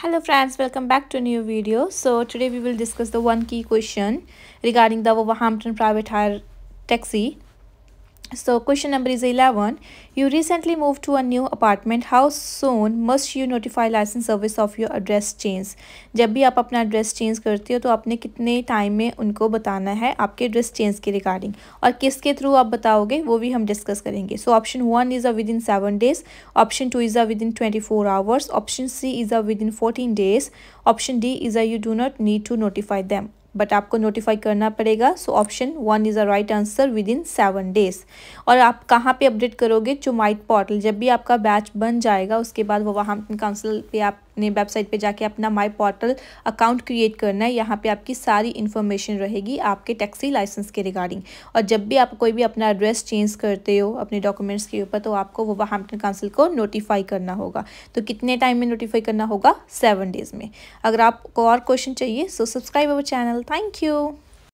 hello friends welcome back to a new video so today we will discuss the one key question regarding the Wolverhampton private hire taxi So question number is 11. You recently moved to a new apartment. How soon must you notify license service of your address change? जब भी आप अपना address change करते हो तो आपने कितने time में उनको बताना है आपके एड्रेस चेंज के रिगार्डिंग और किसके थ्रू आप बताओगे वो भी हम डिस्कस करेंगे so option one is a within seven days option two is a within twenty four hours option C is a within fourteen days option D is a you do not need to notify them but आपको notify करना पड़ेगा so option one is a right answer within seven days और आप कहाँ पे update करोगे चुमाइट portal जब भी आपका बैच बन जाएगा उसके बाद वो वहाँ काउंसिल पे आप अपने वेबसाइट पे जाके अपना माई पोर्टल अकाउंट क्रिएट करना है यहाँ पे आपकी सारी इन्फॉर्मेशन रहेगी आपके टैक्सी लाइसेंस के रिगार्डिंग और जब भी आप कोई भी अपना एड्रेस चेंज करते हो अपने डॉक्यूमेंट्स के ऊपर तो आपको वो वहाम्पटन काउंसिल को नोटिफाई करना होगा तो कितने टाइम में नोटिफाई करना होगा सेवन डेज़ में अगर आपको और क्वेश्चन चाहिए so subscribe our channel thank you